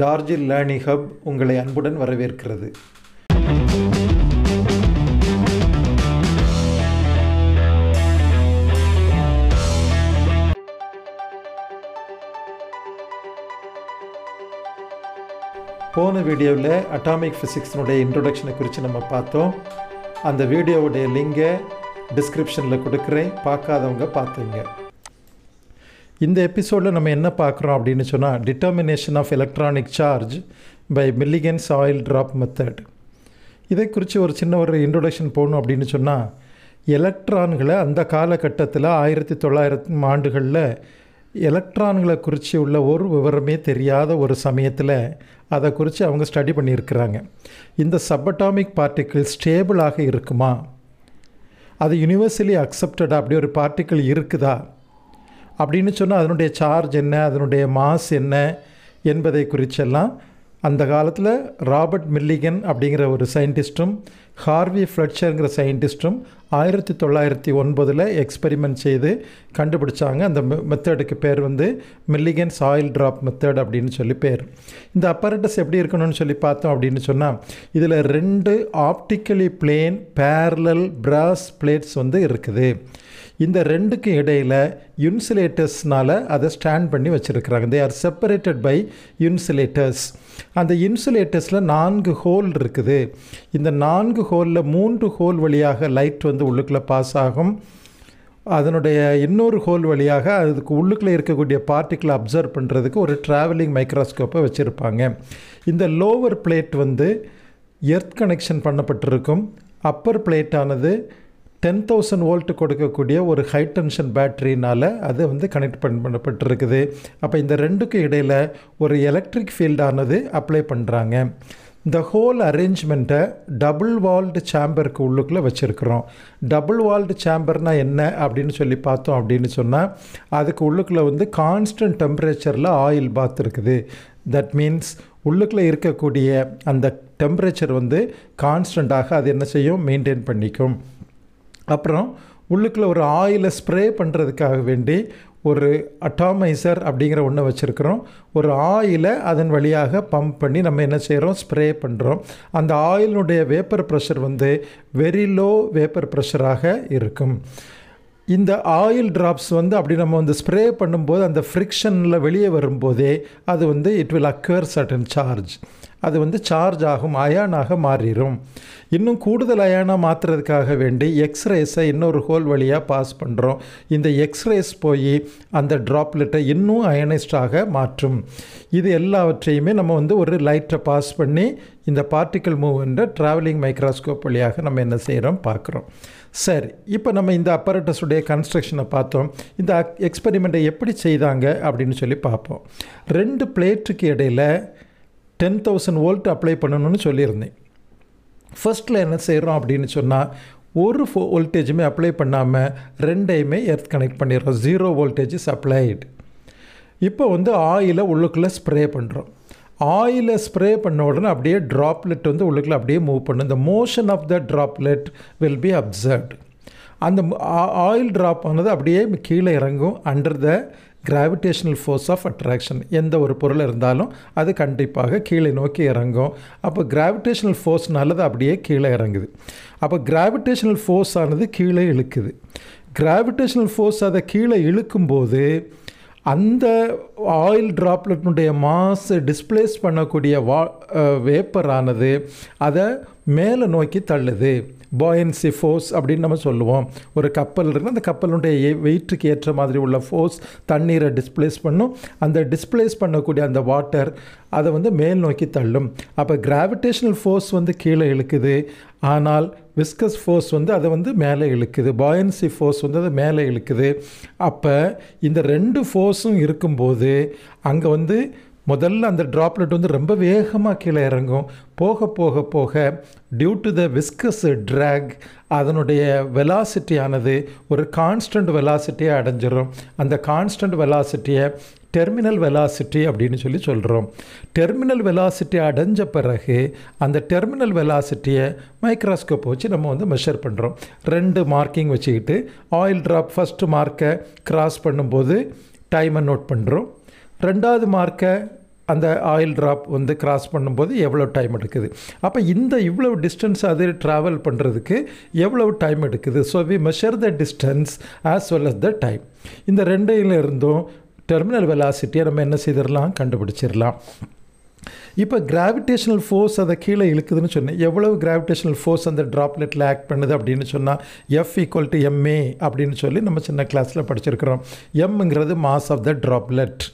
டார்ஜில் learning hub உங்களை அன்புடன் வரவேற்கிறது போன வீடியோவில் அட்டாமிக் ஃபிசிக்ஸினுடைய இன்ட்ரொடக்ஷனை குறித்து நம்ம பார்த்தோம் அந்த வீடியோவுடைய லிங்கை டிஸ்கிரிப்ஷனில் கொடுக்குறேன் பார்க்காதவங்க பார்த்துங்க இந்த எபிசோடில் நம்ம என்ன பார்க்குறோம் அப்படின்னு சொன்னால் determination of electronic charge by Millikan's oil drop method இதை குறித்து ஒரு சின்ன ஒரு இன்ட்ரொடக்ஷன் போகணும் அப்படின்னு சொன்னால் எலக்ட்ரான்களை அந்த காலகட்டத்தில் ஆயிரத்தி தொள்ளாயிரம் ஆண்டுகளில் எலக்ட்ரான்களை குறித்து உள்ள ஒரு விவரமே தெரியாத ஒரு சமயத்தில் அதை குறித்து அவங்க ஸ்டடி பண்ணியிருக்கிறாங்க இந்த சப்பட்டாமிக் பார்ட்டிக்கிள் ஸ்டேபிளாக இருக்குமா அது யூனிவர்சலி அக்செப்டடாக அப்படி ஒரு பார்ட்டிக்கிள் இருக்குதா அப்படின்னு சொன்னால் அதனுடைய சார்ஜ் என்ன அதனுடைய மாஸ் என்ன என்பதை குறிச்செல்லாம் அந்த காலத்தில் ராபர்ட் மில்லிகன் அப்படிங்கிற ஒரு சயின்டிஸ்ட்டும் ஹார்வி ஃப்ளட்ஷருங்கிற சயின்டிஸ்ட்டும் ஆயிரத்தி தொள்ளாயிரத்தி ஒன்பதில் எக்ஸ்பெரிமெண்ட் செய்து கண்டுபிடிச்சாங்க அந்த மெத்தடுக்கு பேர் வந்து மில்லிகன்ஸ் ஆயில் ட்ராப் மெத்தட் அப்படின்னு சொல்லி பேர் இந்த அப்பரட்டஸ் எப்படி இருக்கணும்னு சொல்லி பார்த்தோம் அப்படின்னு சொன்னால் இதில் ரெண்டு optically plane parallel brass plates வந்து இருக்குது இந்த ரெண்டுக்கும் இடையில் இன்சுலேட்டர்ஸ்னால் அதை ஸ்டாண்ட் பண்ணி வச்சுருக்கிறாங்க they are separated by insulators அந்த இன்சுலேட்டர்ஸில் நான்கு ஹோல் இருக்குது இந்த நான்கு ஹோலில் மூன்று ஹோல் வழியாக லைட் வந்து உள்ளுக்குள்ளே பாஸ் ஆகும் அதனுடைய இன்னொரு ஹோல் வழியாக அதுக்கு உள்ளுக்குள்ளே இருக்கக்கூடிய பார்ட்டிக்கிளை அப்சர்வ் பண்ணுறதுக்கு ஒரு ட்ராவலிங் மைக்ரோஸ்கோப்பை வச்சுருப்பாங்க இந்த லோவர் பிளேட் வந்து எர்த் கனெக்ஷன் பண்ணப்பட்டிருக்கும் அப்பர் பிளேட்டானது டென் தௌசண்ட் வோல்ட் கொடுக்கக்கூடிய ஒரு ஹை டென்ஷன் பேட்டரினால் அது வந்து கனெக்ட் பண்ணப்பட்டிருக்குது அப்போ இந்த ரெண்டுக்கும் இடையில் ஒரு எலக்ட்ரிக் ஃபீல்டானது அப்ளை பண்ணுறாங்க இந்த ஹோல் அரேஞ்ச்மெண்ட்டை டபுள் வால்டு சேம்பருக்கு உள்ளுக்குள்ளே வச்சுருக்குறோம் டபுள் வால்டு சேம்பர்னால் என்ன அப்படின்னு சொல்லி பார்த்தோம் அப்படின்னு சொன்னால் அதுக்கு உள்ளுக்குள்ளே வந்து கான்ஸ்டன்ட் டெம்பரேச்சரில் ஆயில் பாத் இருக்குது தட் மீன்ஸ் உள்ளுக்குள்ளே இருக்கக்கூடிய அந்த டெம்பரேச்சர் வந்து கான்ஸ்டண்ட்டாக அது என்ன செய்யும் மெயின்டைன் பண்ணிக்கும் அப்புறம் உள்ளுக்குள்ளே ஒரு ஆயிலை ஸ்ப்ரே பண்ணுறதுக்காக வேண்டி ஒரு அட்டாமைசர் அப்படிங்கிற ஒன்று வச்சுருக்குறோம் ஒரு ஆயிலை அதன் வழியாக பம்ப் பண்ணி நம்ம என்ன செய்கிறோம் ஸ்ப்ரே பண்ணுறோம் அந்த ஆயிலினுடைய வேப்பர் ப்ரெஷர் வந்து வெரி லோ வேப்பர் ப்ரெஷராக இருக்கும் இந்த ஆயில் ட்ராப்ஸ் வந்து அப்படி நம்ம வந்து ஸ்ப்ரே பண்ணும்போது அந்த ஃப்ரிக்ஷனில் வெளியே வரும்போதே அது வந்து it will occur certain charge அது வந்து சார்ஜ் ஆகும் அயானாக மாறிடும் இன்னும் கூடுதல் அயானாக மாற்றுறதுக்காக வேண்டி எக்ஸ்ரேஸை இன்னொரு ஹோல் வழியாக பாஸ் பண்ணுறோம் இந்த எக்ஸ்ரேஸ் போய் அந்த ட்ராப்லெட்டை இன்னும் அயனைஸ்டாக மாற்றும் இது எல்லாவற்றையுமே நம்ம வந்து ஒரு லைட்டை பாஸ் பண்ணி இந்த பார்ட்டிக்கல் மூவ்ன்ற ட்ராவலிங் மைக்ராஸ்கோப் வழியாக நம்ம என்ன செய்கிறோம் பார்க்குறோம் சரி இப்போ நம்ம இந்த அப்பரட்டஸுடைய கன்ஸ்ட்ரக்ஷனை பார்த்தோம் இந்த எக்ஸ்பெரிமெண்ட்டை எப்படி செய்தாங்க அப்படின்னு சொல்லி பார்ப்போம் ரெண்டு பிளேட்டுக்கு இடையில் டென் தௌசண்ட் வோல்ட் அப்ளை பண்ணணும்னு சொல்லியிருந்தேன் ஃபஸ்ட்டில் என்ன செய்கிறோம் அப்படின்னு சொன்னால் ஒரு ஃபோ வோல்டேஜுமே அப்ளை பண்ணாமல் ரெண்டையுமே எர்த் கனெக்ட் பண்ணிடுறோம் ஜீரோ வோல்டேஜ் சப்ளைடு இப்போ வந்து ஆயிலை உள்ளுக்குள்ளே ஸ்ப்ரே பண்ணுறோம் ஆயிலை ஸ்ப்ரே பண்ண உடனே அப்படியே ட்ராப்லெட் வந்து உள்ளுக்குள்ள அப்படியே மூவ் பண்ணும் இந்த motion of the droplet will be observed அந்த ஆயில் ட்ராப் ஆனது அப்படியே கீழே இறங்கும் under the gravitational force of attraction எந்த ஒரு பொருள் இருந்தாலும் அது கண்டிப்பாக கீழே நோக்கி இறங்கும் அப்போ கிராவிடேஷனல் ஃபோர்ஸ்னால அது அப்படியே கீழே இறங்குது அப்போ கிராவிடேஷனல் ஃபோர்ஸ் ஆனது கீழே இழுக்குது கிராவிடேஷனல் ஃபோர்ஸ் அதை கீழே இழுக்கும்போது அந்த ஆயில் ட்ராப்லெட்னுடைய மாசு டிஸ்பிளேஸ் பண்ணக்கூடிய வா வேப்பரானது அதை மேலே நோக்கி தள்ளுது பாயன்சி ஃபோர்ஸ் அப்படின்னு நம்ம சொல்லுவோம் ஒரு கப்பல் இருக்குது அந்த கப்பலுடைய வெயிட்டுக்கு ஏற்ற மாதிரி உள்ள ஃபோர்ஸ் தண்ணீரை டிஸ்பிளேஸ் பண்ணும் அந்த டிஸ்பிளேஸ் பண்ணக்கூடிய அந்த வாட்டர் அதை வந்து மேல் நோக்கி தள்ளும் அப்போ கிராவிடேஷனல் ஃபோர்ஸ் வந்து கீழே இழுக்குது ஆனால் விஸ்கஸ் ஃபோர்ஸ் வந்து அதை வந்து மேலே இழுக்குது பாயன்சி ஃபோர்ஸ் வந்து அதை மேலே இழுக்குது அப்போ இந்த ரெண்டு ஃபோர்ஸும் இருக்கும்போது அங்கே வந்து முதல்ல அந்த ட்ராப்லெட் வந்து ரொம்ப வேகமாக கீழே இறங்கும் போக போக போக due to the viscous drag அதனுடைய வெலாசிட்டியானது ஒரு கான்ஸ்டன்ட் வெலாசிட்டியை அடைஞ்சிடும் அந்த கான்ஸ்டன்ட் வெலாசிட்டியை டெர்மினல் வெலாசிட்டி அப்படின்னு சொல்லி சொல்கிறோம் டெர்மினல் வெலாசிட்டி அடைஞ்ச பிறகு அந்த டெர்மினல் வெலாசிட்டியை மைக்ராஸ்கோப் வச்சு நம்ம வந்து மெஷர் பண்ணுறோம் ரெண்டு மார்க்கிங் வச்சுக்கிட்டு ஆயில் ட்ராப் ஃபஸ்ட்டு மார்க்கை க்ராஸ் பண்ணும்போது டைமை நோட் பண்ணுறோம் ரெண்டாவது மார்க்கை அந்த ஆயில் ட்ராப் வந்து கிராஸ் பண்ணும்போது எவ்வளோ டைம் எடுக்குது அப்போ இந்த இவ்வளோ டிஸ்டன்ஸ் அது ட்ராவல் பண்ணுறதுக்கு எவ்வளோ டைம் எடுக்குது so we measure the distance as well as the time இந்த ரெண்டையில இருந்தும் டெர்மினல் வெலாசிட்டியை நம்ம என்ன செய்திடலாம் கண்டுபிடிச்சிடலாம் இப்போ கிராவிடேஷனல் ஃபோர்ஸ் அதை கீழே இழுக்குதுன்னு சொன்னேன் எவ்வளவு கிராவிடேஷனல் ஃபோர்ஸ் அந்த ட்ராப்லெட்டில் ஆக்ட் பண்ணுது அப்படின்னு சொன்னால் எஃப் ஈக்குவல் டு எம்ஏ அப்படின்னு சொல்லி நம்ம சின்ன கிளாஸில் படிச்சிருக்கிறோம் எம்ங்கிறது mass of the droplet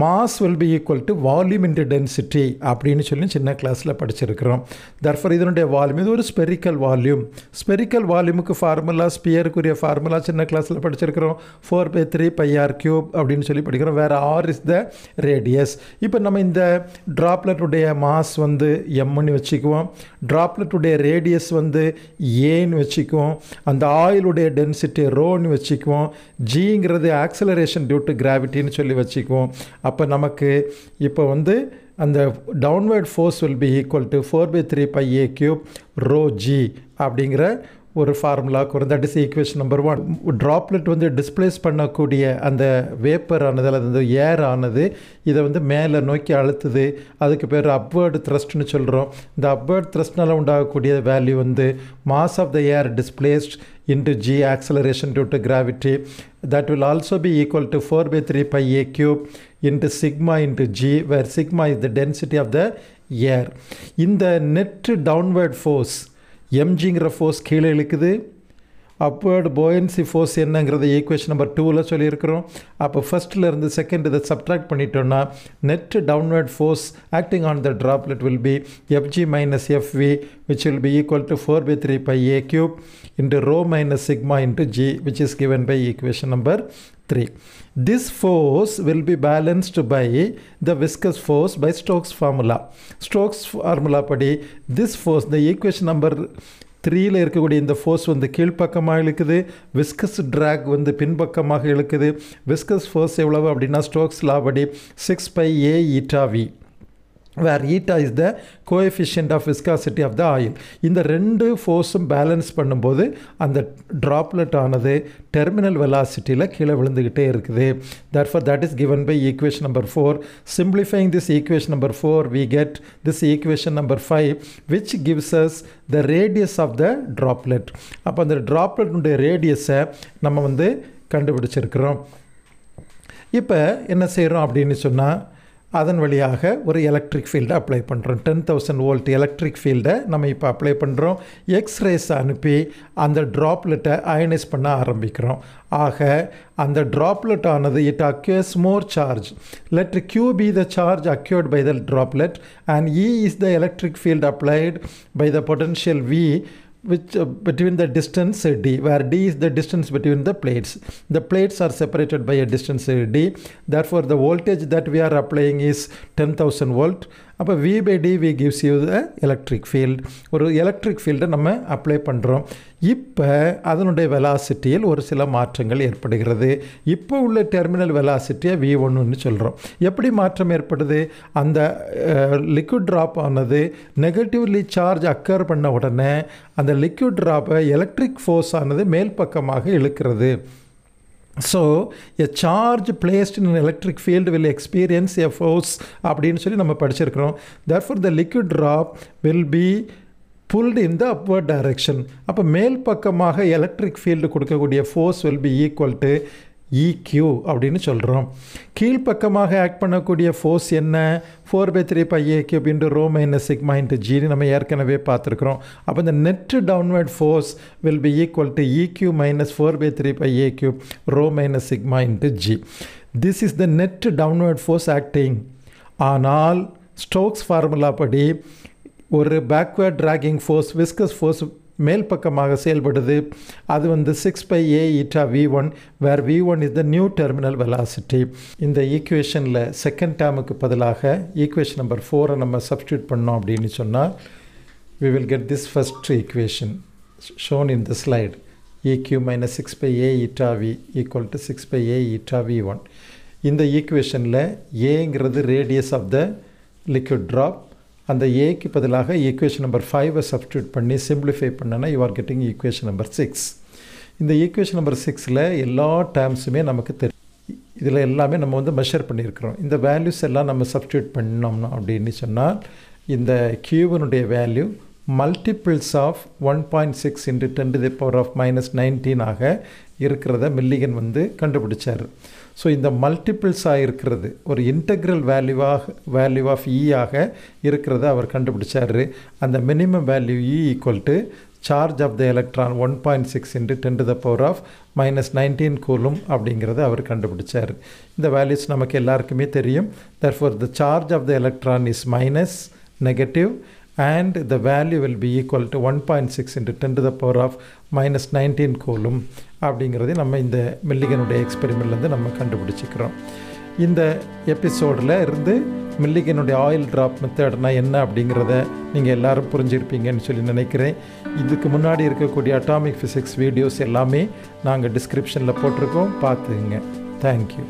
mass will be equal to volume into density அப்படின்னு சொல்லி சின்ன கிளாஸில் படிச்சிருக்கிறோம் தர்ஃபர் இதனுடைய வால்யூம் இது ஒரு ஸ்பெரிக்கல் வால்யூம் ஸ்பெரிக்கல் வால்யூமுக்கு ஃபார்முலா ஸ்பியருக்குரிய ஃபார்முலா சின்ன கிளாஸில் படிச்சிருக்கிறோம் four by three pi R cube அப்படின்னு சொல்லி படிக்கிறோம் வேறு ஆர் இஸ் த ரேடியஸ் இப்போ நம்ம இந்த ட்ராப்லெட்டுடைய மாஸ் வந்து எம்னு வச்சுக்குவோம் ட்ராப்லெட்டுடைய ரேடியஸ் வந்து ஏன்னு வச்சுக்குவோம் அந்த ஆயிலுடைய டென்சிட்டி ரோன்னு வச்சுக்குவோம் ஜிங்கிறது ஆக்சலரேஷன் டியூ டு கிராவிட்டின்னு சொல்லி வச்சுக்குவோம் அப்போ நமக்கு இப்போ வந்து அந்த downward force will be equal to four by three pi A cube rho G அப்படிங்கிற ஒரு ஃபார்முலா குறைந்த அடிஸ் ஈக்குவேஷன் நம்பர் ஒன் ட்ராப்லெட் வந்து டிஸ்பிளேஸ் பண்ணக்கூடிய அந்த வேப்பர் ஆனது அல்லது அந்த ஏர் ஆனது இதை வந்து மேலே நோக்கி அழுத்துது அதுக்கு பேர் அப்வேர்டு த்ரஸ்ட்னு சொல்கிறோம் இந்த அப்வேர்டு த்ரஸ்ட்னால் உண்டாகக்கூடிய வேல்யூ வந்து mass of the air displaced into G acceleration due to gravity that will also be equal to four by three pi A cube into sigma into G where sigma is the density of the air இந்த net downward force எம்ஜிங்கிற force கீழே இழுக்குது upward buoyancy force என்னங்கிறத equation number டூவில் சொல்லியிருக்கிறோம் அப்போ ஃபஸ்ட்டில் இருந்து செகண்ட் இதை சப்ட்ராக்ட் பண்ணிட்டோன்னா net downward force acting on the droplet will B F G minus F V which will be equal to four by three pi A cube into rho minus sigma into G which is given by equation number three this force will be balanced by the viscous force by Stokes formula Stokes formula படி this force the equation number த்ரீயில் இருக்கக்கூடிய இந்த force வந்து கீழ்ப்பக்கமாக இழுக்குது viscous track வந்து பின்பக்கமாக இழுக்குது viscous force எவ்வளவு அப்படின்னா ஸ்டோக்ஸ் லாபடி six pi A V where eta is the coefficient of viscosity of the oil இந்த ரெண்டு ஃபோர்ஸும் பேலன்ஸ் பண்ணும்போது அந்த ட்ராப்லெட் ஆனது டெர்மினல் வெலாசிட்டியில் கீழே விழுந்துக்கிட்டே இருக்குது that for that is given by equation number four simplifying this equation number four we get this equation number five which gives us the radius of the droplet அப்போ அந்த ட்ராப்லெட்டுடைய ரேடியஸை நம்ம வந்து கண்டுபிடிச்சிருக்கிறோம் இப்போ என்ன செய்கிறோம் அப்படின்னு சொன்னால் அதன் வழியாக ஒரு எலக்ட்ரிக் ஃபீல்டை அப்ளை பண்ணுறோம் டென் தௌசண்ட் வோல்ட் எலக்ட்ரிக் ஃபீல்டை நம்ம இப்போ அப்ளை பண்ணுறோம் எக்ஸ்ரேஸ் அனுப்பி அந்த ட்ராப்லெட்டை அயனைஸ் பண்ண ஆரம்பிக்கிறோம் ஆக அந்த ட்ராப்லெட் ஆனது it acquires more charge let Q be the charge acquired by the droplet and E is the electric field applied by the potential V which uh, between the distance d where d is the distance between the plates the plates are separated by a distance d therefore the voltage that we are applying is 10000 volt அப்போ V by D V gives you the electric field ஒரு electric ஃபீல்டை நம்ம apply பண்ணுறோம் இப்போ அதனுடைய வெலாசிட்டியில் ஒரு சில மாற்றங்கள் ஏற்படுகிறது இப்போ உள்ள டெர்மினல் வெலாசிட்டியை வி ஒன்றுன்னு சொல்கிறோம் எப்படி மாற்றம் ஏற்படுது அந்த லிக்விட் ட்ராப் ஆனது நெகட்டிவ்லி சார்ஜ் அக்கர் பண்ண உடனே அந்த லிக்விட் ட்ராப்பை எலக்ட்ரிக் ஃபோர்ஸ் ஆனது மேல் பக்கமாக இழுக்கிறது So, a charge placed in an electric field will experience a force அப்படின்னு சொல்லி நம்ம படிச்சிருக்கிறோம் therefore the liquid drop will be pulled in the upward direction அப்போ மேல் பக்கமாக எலக்ட்ரிக் ஃபீல்டு கொடுக்கக்கூடிய force will be equal to E Q e அப்படின்னு சொல்கிறோம் கீழ்ப்பக்கமாக ஆக்ட் பண்ணக்கூடிய ஃபோர்ஸ் என்ன four by three pi A cube into rho minus sigma into ஜின்னு நம்ம ஏற்கனவே பார்த்துருக்குறோம் அப்போ இந்த net downward force will be equal to E Q minus four by three pi A cube rho minus sigma into G this is the net downward force acting ஆனால் Stokes formula படி ஒரு backward dragging force viscous force மேல் பக்கமாக செயல்படுது அது வந்து six pi A eta V one where V one is the new terminal velocity இந்த ஈக்குவேஷனில் செகண்ட் டேமுக்கு பதிலாக ஈக்குவேஷன் நம்பர் ஃபோரை நம்ம சப்ஸ்டியூட் பண்ணோம் அப்படின்னு சொன்னால் we will get this first equation shown in the slide E Q minus six pi A eta V equal to six pi A eta V one இந்த ஈக்குவேஷனில் ஏங்கிறது radius of the liquid drop அந்த ஏக்கு பதிலாக equation number ஃபைவை substitute பண்ணி simplify பண்ணனா you are getting equation number six இந்த ஈக்குவேஷன் நம்பர் சிக்ஸில் எல்லா டேர்ம்ஸுமே நமக்கு தெரியும் இதில் எல்லாமே நம்ம வந்து மெஷர் பண்ணியிருக்கிறோம் இந்த வேல்யூஸ் எல்லாம் நம்ம சப்ஸ்டியூட் பண்ணோம்னா அப்படின்னு சொன்னால் இந்த கியூவனுடைய value multiples of one point six into ten to the power of minus நைன்டீனாக இருக்கிறத மில்லிகன் வந்து கண்டுபிடிச்சார் ஸோ இந்த மல்டிபிள்ஸாக இருக்கிறது ஒரு இன்டெக்ரல் வேல்யூவாக வேல்யூ ஆஃப் இ ஆக e இருக்கிறத அவர் கண்டுபிடிச்சார் அந்த minimum value E equal to charge of the electron one point six into ten to the power of minus nineteen coulomb அப்படிங்கிறத அவர் கண்டுபிடிச்சார் இந்த வேல்யூஸ் நமக்கு எல்லாருக்குமே தெரியும் for the charge of the electron is minus negative and the value will be equal to 1.6 into 10 to the power of minus nineteen coulomb அப்படிங்கிறதே நம்ம இந்த மில்லிகனுடைய எக்ஸ்பெரிமெண்ட்லேருந்து நம்ம கண்டுபிடிச்சிக்கிறோம் இந்த எபிசோடில் இருந்து மில்லிகனுடைய ஆயில் ட்ராப் மெத்தட்னா என்ன அப்படிங்கிறத நீங்கள் எல்லோரும் புரிஞ்சிருப்பீங்கன்னு சொல்லி நினைக்கிறேன் இதுக்கு முன்னாடி இருக்கக்கூடிய அட்டாமிக் ஃபிசிக்ஸ் வீடியோஸ் எல்லாமே நாங்கள் டிஸ்கிரிப்ஷனில் போட்டிருக்கோம் பார்த்துங்க தேங்க்யூ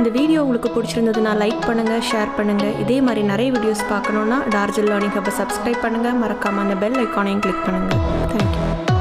இந்த வீடியோ உங்களுக்கு பிடிச்சிருந்ததுன்னா லைக் பண்ணுங்கள் ஷேர் பண்ணுங்கள் இதே மாதிரி நிறைய வீடியோஸ் பார்க்கணுன்னா டார்ஜில் லேர்னிங் ஹப்பை சப்ஸ்கிரைப் பண்ணுங்கள் மறக்காமல் அந்த பெல் ஐக்கானையும் கிளிக் பண்ணுங்கள் தேங்க்யூ